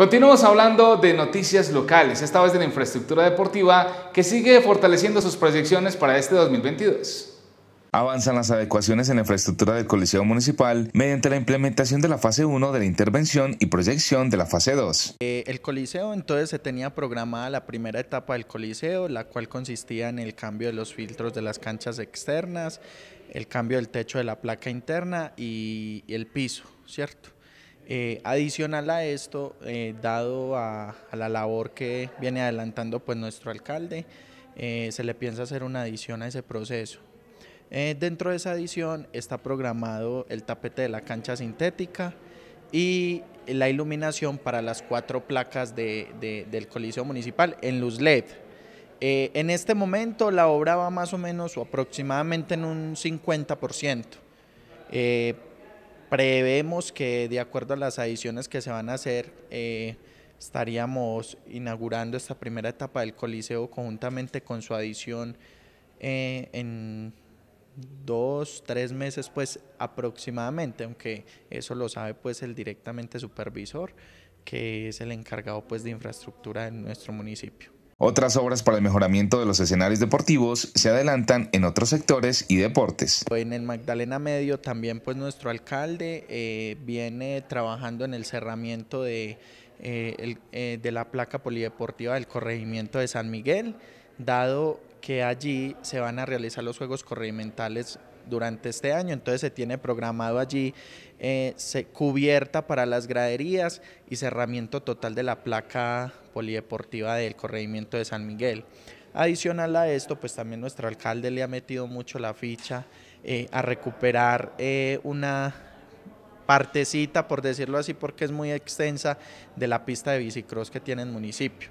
Continuamos hablando de noticias locales, esta vez de la infraestructura deportiva que sigue fortaleciendo sus proyecciones para este 2022. Avanzan las adecuaciones en la infraestructura del Coliseo Municipal mediante la implementación de la fase 1 de la intervención y proyección de la fase 2. Eh, el Coliseo entonces se tenía programada la primera etapa del Coliseo, la cual consistía en el cambio de los filtros de las canchas externas, el cambio del techo de la placa interna y el piso, ¿cierto? Eh, adicional a esto, eh, dado a, la labor que viene adelantando pues, nuestro alcalde, eh, se le piensa hacer una adición a ese proceso. dentro de esa adición está programado el tapete de la cancha sintética y la iluminación para las cuatro placas del Coliseo Municipal en luz LED. en este momento la obra va más o menos o aproximadamente en un 50%. Prevemos que de acuerdo a las adiciones que se van a hacer, eh, estaríamos inaugurando esta primera etapa del Coliseo conjuntamente con su adición eh, en dos, tres meses pues aproximadamente, aunque eso lo sabe pues el directamente supervisor, que es el encargado pues de infraestructura en nuestro municipio. Otras obras para el mejoramiento de los escenarios deportivos se adelantan en otros sectores y deportes. En el Magdalena Medio también pues nuestro alcalde eh, viene trabajando en el cerramiento de, eh, eh, de la placa polideportiva del corregimiento de San Miguel, dado que allí se van a realizar los Juegos Corredimentales durante este año, entonces se tiene programado allí eh, cubierta para las graderías y cerramiento total de la placa polideportiva del corregimiento de San Miguel. Adicional a esto, pues también nuestro alcalde le ha metido mucho la ficha eh, a recuperar eh, una partecita, por decirlo así, porque es muy extensa de la pista de bicicross que tiene el municipio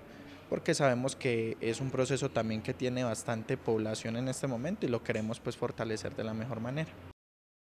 porque sabemos que es un proceso también que tiene bastante población en este momento y lo queremos pues fortalecer de la mejor manera.